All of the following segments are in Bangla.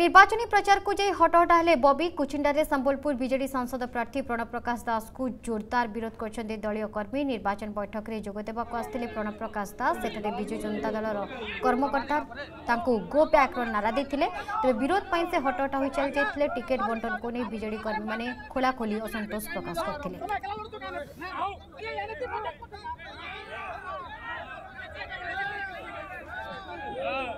ନିର୍ବାଚନୀ ପ୍ରଚାରକୁ ଯାଇ ହଟହଟା ହେଲେ ବବି କୁଚିଣ୍ଡାରେ ସମ୍ବଲପୁର ବିଜେଡି ସାଂସଦ ପ୍ରାର୍ଥୀ ପ୍ରଣବ ପ୍ରକାଶ ଦାସଙ୍କୁ ଜୋରଦାର ବିରୋଧ କରିଛନ୍ତି ଦଳୀୟ କର୍ମୀ ନିର୍ବାଚନ ବୈଠକରେ ଯୋଗ ଦେବାକୁ ଆସିଥିଲେ ପ୍ରଣବ ପ୍ରକାଶ ଦାସ ସେଠାରେ ବିଜୁ ଜନତା ଦଳର କର୍ମକର୍ତ୍ତା ତାଙ୍କୁ ଗୋ ବ୍ୟାକ୍ର ନାରା ଦେଇଥିଲେ ତେବେ ବିରୋଧ ପାଇଁ ସେ ହଟହଟା ହୋଇ ଚାଲିଯାଇଥିଲେ ଟିକେଟ୍ ବଣ୍ଟନକୁ ନେଇ ବିଜେଡି କର୍ମୀମାନେ ଖୋଲାଖୋଲି ଅସନ୍ତୋଷ ପ୍ରକାଶ କରିଥିଲେ Yeah.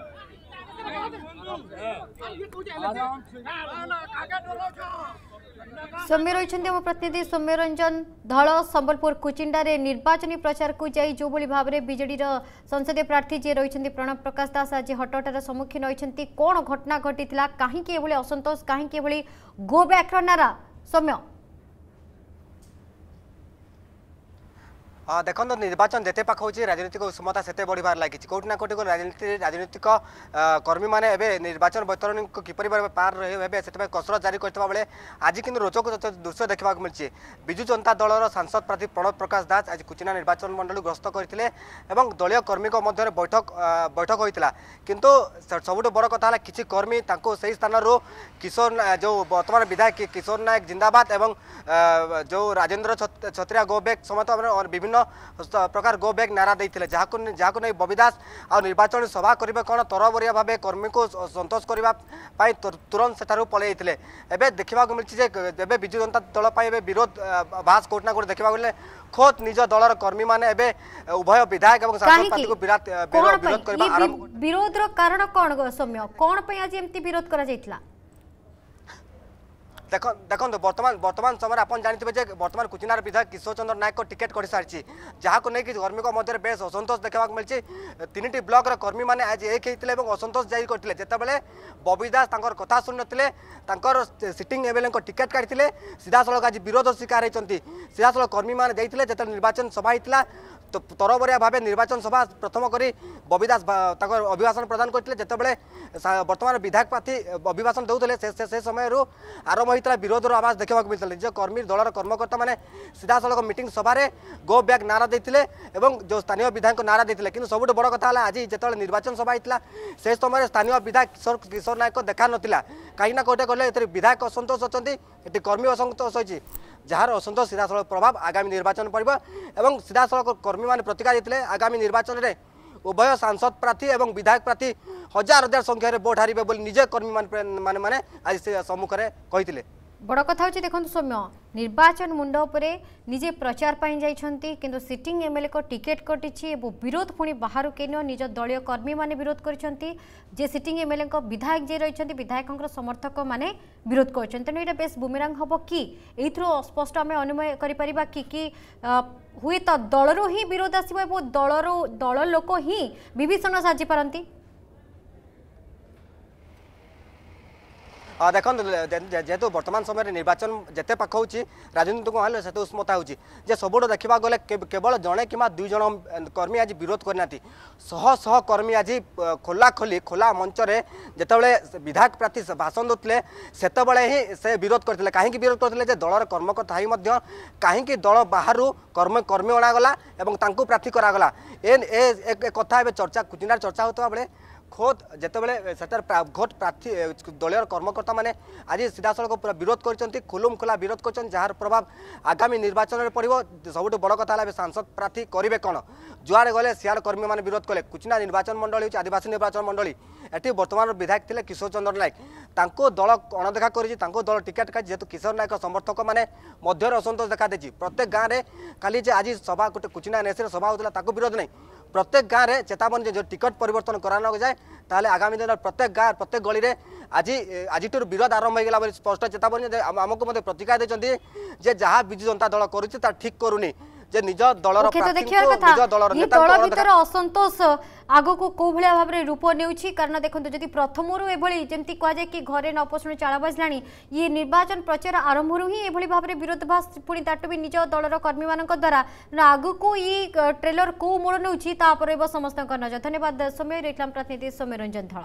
सौम्य रही प्रतिनिधि सौम्य रंजन धल संबलपुर कुचिंडार निर्वाचन प्रचार को जाई जो भाव में विजेडर संसदीय प्रार्थी जी रही प्रणव प्रकाश दास आज हटहटार सम्मुखीन होती कौन घटना घटी कहीं असंतोष कहीं गोब्याक्र नारा सौम्य ଦେଖନ୍ତୁ ନିର୍ବାଚନ ଯେତେ ପାଖ ହେଉଛି ରାଜନୈତିକ ଉଷ୍ମତା ସେତେ ବଢ଼ିବାରେ ଲାଗିଛି କେଉଁଠି ନା କେଉଁଠି ରାଜନୀତି ରାଜନୈତିକ କର୍ମୀମାନେ ଏବେ ନିର୍ବାଚନ ବୈତରଣୀକୁ କିପରି ଭାବେ ପାର ରହିବେ ସେଥିପାଇଁ କସରତ ଜାରି କରିଥିବା ବେଳେ ଆଜି କିନ୍ତୁ ରୋଚକ ଦୃଶ୍ୟ ଦେଖିବାକୁ ମିଳିଛି ବିଜୁ ଜନତା ଦଳର ସାଂସଦ ପ୍ରାର୍ଥୀ ପ୍ରଣବ ପ୍ରକାଶ ଦାସ ଆଜି କୁଚିନା ନିର୍ବାଚନ ମଣ୍ଡଳୀ ଗ୍ରସ୍ତ କରିଥିଲେ ଏବଂ ଦଳୀୟ କର୍ମୀଙ୍କ ମଧ୍ୟରେ ବୈଠକ ବୈଠକ ହୋଇଥିଲା କିନ୍ତୁ ସବୁଠୁ ବଡ଼ କଥା ହେଲା କିଛି କର୍ମୀ ତାଙ୍କୁ ସେହି ସ୍ଥାନରୁ କିଶୋର ଯେଉଁ ବର୍ତ୍ତମାନ ବିଧାୟକ କିଶୋର ନାୟକ ଜିନ୍ଦାବାଦ ଏବଂ ଯେଉଁ ରାଜେନ୍ଦ୍ର ଛତ୍ରିଆ ଗୋବେକ୍ ସମେତ ବିଭିନ୍ନ বিভিন্ন প্রকার গো ব্যাক নারা দিয়ে যা যা ববি দাস আর্বাচন সভা করবে কোণ তরবরিয়া ভাবে কর্মী সন্তোষ করা তুরন্ত সেঠার পলাই যাই এবে দেখা মিলছে যে এবে বিজু জনতা দল এবে বিরোধ ভাস কোটি না কোটি দেখা গেলে খোদ নিজ দলর কর্মী মানে এবে উভয় বিধায়ক এবং সাংসদ পার্টিকে বিরোধ করা বিরোধর কারণ কোণ সৌম্য কোণ আজ এমতি বিরোধ করা যাইতলা ଦେଖନ୍ତୁ ବର୍ତ୍ତମାନ ବର୍ତ୍ତମାନ ସମୟରେ ଆପଣ ଜାଣିଥିବେ ଯେ ବର୍ତ୍ତମାନ କୁଚିନାର ବିଧାୟକ କିଶୋର ଚନ୍ଦ୍ର ନାୟକ ଟିକେଟ୍ କରିସାରିଛି ଯାହାକୁ ନେଇକି କର୍ମୀଙ୍କ ମଧ୍ୟରେ ବେଶ୍ ଅସନ୍ତୋଷ ଦେଖିବାକୁ ମିଳିଛି ତିନିଟି ବ୍ଲକର କର୍ମୀମାନେ ଆଜି ଏକ ହୋଇଥିଲେ ଏବଂ ଅସନ୍ତୋଷ ଜାରି କରିଥିଲେ ଯେତେବେଳେ ବବି ଦାସ ତାଙ୍କର କଥା ଶୁଣିନଥିଲେ ତାଙ୍କର ସିଟିଂ ଏମ୍ଏଲ୍ଏଙ୍କ ଟିକେଟ୍ କାଢ଼ିଥିଲେ ସିଧାସଳଖ ଆଜି ବିରୋଧ ଶିକାର ହୋଇଛନ୍ତି ସିଧାସଳଖ କର୍ମୀମାନେ ଯାଇଥିଲେ ଯେତେବେଳେ ନିର୍ବାଚନ ସଭା ହୋଇଥିଲା তরবরিয়া ভাবে নির্বাচন সভা প্রথম করে ববি দাস তাঁর অভিভাষণ প্রদান করে যেতবে বর্তমান বিধায়ক প্রার্থী অভিভাষণ দেলে সে সময় আরম্ভ হয়ে ຕາ વિરોધৰ आवाज দেখিবা কিতলে যে কৰ্মীৰ দলৰ কৰ্মকৰ্তা মানে সিধাසলক মিটিং সভাৰে গো ব্যাক नारा दैतिले আৰু যো স্থানীয় বিধানক नारा दैतिले কিন্তু সবটো বড় কথা হলা আজি যেতাল निर्वाचन সভা হিতলা সেইটোমারে স্থানীয় বিধান কিশোৰ কৃষ্ণায়ক দেখা নথিলা काही না কোটা কলে বিধায়ক অসন্তোষ চন্তি কৰ্মী অসন্তোষ হৈছি জাহৰ অসন্তোষ সিধাසলৰ প্ৰভাব আগামী নিৰ্বাচন পৰিব আৰু সিধাසলক কৰ্মী মানে প্ৰতিকাৰ दैतिले আগামী নিৰ্বাচনৰে উভয় সাংসদ প্ৰার্থী আৰু বিধায়ক প্ৰার্থী हजार हजार संख्यार भोट हारे बोली निज कर्मी मैंने आज से सम्मुखें कही বড় কথা হচ্ছে দেখুন সৌম্য নির্বাচন মুন্ড উপরে নিজে প্রচার পাই যাই কিন্তু সিটিং এমএলএ টিকেট কটিছি এবং বিরোধ পুঁ বাহার কেন নিজ দলীয় কর্মী মানে বিরোধ করেছেন যে সিটিং এমএলএ বিধায়ক যে রয়েছেন বিধায়কর সমর্থক মানে বিরোধ করছেন তেমন এটা বেশ বুমেরাং হব কি এইথর স্পষ্ট আমি অনুময় করে পারা কি কি হুয়েত দলর হি বিরোধ আসব এবং দলর দল লোক হি বিভীষণ সাজিপারতি ଦେଖନ୍ତୁ ଯେହେତୁ ବର୍ତ୍ତମାନ ସମୟରେ ନିର୍ବାଚନ ଯେତେ ପାଖ ହେଉଛି ରାଜନୀତି କ'ଣ ହେଲେ ସେତେ ଉଷ୍ମତା ହେଉଛି ଯେ ସବୁଠୁ ଦେଖିବାକୁ ଗଲେ କେବଳ ଜଣେ କିମ୍ବା ଦୁଇ ଜଣ କର୍ମୀ ଆଜି ବିରୋଧ କରିନାହାନ୍ତି ଶହ ଶହ କର୍ମୀ ଆଜି ଖୋଲାଖୋଲି ଖୋଲା ମଞ୍ଚରେ ଯେତେବେଳେ ବିଧାୟକ ପ୍ରାର୍ଥୀ ଭାଷଣ ଦେଉଥିଲେ ସେତେବେଳେ ହିଁ ସେ ବିରୋଧ କରିଥିଲେ କାହିଁକି ବିରୋଧ କରିଥିଲେ ଯେ ଦଳର କର୍ମକର୍ତ୍ତା ହେଇ ମଧ୍ୟ କାହିଁକି ଦଳ ବାହାରୁ କର୍ମ କର୍ମୀ ଅଣାଗଲା ଏବଂ ତାଙ୍କୁ ପ୍ରାର୍ଥୀ କରାଗଲା ଏ କଥା ଏବେ ଚର୍ଚ୍ଚା କୁଚିନାର ଚର୍ଚ୍ଚା ହେଉଥିବା ବେଳେ খোদ যেতবে সেটার ভোট প্রার্থী দলীয় কর্মকর্তা মানে আজ সিধাসলখ পুরা বিরোধ করছেন খুলুম খোলা বিরোধ করছেন যার প্রভাব আগামী নির্বাচনের পড়ব সবুঠু বড় কথা হল সাংসদ প্রার্থী করবে কোণ যুয়াড়ে গেলে সিয়ার কর্মী মানে বিরোধ কলে কুচিনা নির্বাচন মন্ডলী হচ্ছে আদিবাসী নির্বাচন মন্ডলী এটি বর্তমান বিধায়ক লে কিশোর চন্দ্র নায়ক তাঁকু দল অণদেখা করেছে তাঁকু দল টিকেট কাটি যেহেতু কিশোর নায়ক সমর্থক মানে মধ্যে অসন্তোষ দেখা দিয়েছে প্রত্যেক গাঁরে খালি যে আজ সভা গোটে কুচিনা নেসের সভা হচ্ছিল তাকে বিরোধ নাই প্রত্যেক গাঁরে চেতাবনী যদি টিকট পরিবর্তন করানো যায় তাহলে আগামী দিনের প্রত্যেক গাঁ প্রত্যেক গলিরে আজি আজিঠু বিরোধ আরম্ভ হয়ে গেলা বলে স্পষ্ট চেতাবনী আমাকে মধ্যে প্রতিক্রিয়া দিয়েছেন যে যা বিজু জনতা দল করুছে তা ঠিক করুনি ଯେ ନିଜ ଦଳର ନିଜ ଦଳର ଭିତରେ ଅସନ୍ତୋଷ ଆଗକୁ କୋଉ ଭଳିଆ ଭାବରେ ରୂପ ନେଉଛି କାରଣ ଦେଖନ୍ତୁ ଯଦି ପ୍ରଥମରୁ ଏଭଳି ଯେମିତି କୁହାଯାଏ କି ଘରେ ନ ପୋଷଣ ଚାଳ ବାଜିଲାଣି ଇଏ ନିର୍ବାଚନ ପ୍ରଚାର ଆରମ୍ଭରୁ ହିଁ ଏଭଳି ଭାବରେ ବିରୋଧାଭାସ ପୁଣି ତାଠୁ ବି ନିଜ ଦଳର କର୍ମୀମାନଙ୍କ ଦ୍ୱାରା ଆଗକୁ ଇ ଟ୍ରେଲର କୋଉ ମୂଳ ନେଉଛି ତା ଉପରେ ସମସ୍ତଙ୍କ ନଜର ଧନ୍ୟବାଦ ସୌମ୍ୟ ରେକ୍ଲାମ ପ୍ରତିନିଧି ସୌମ୍ୟରଞ୍ଜନ ଧଳ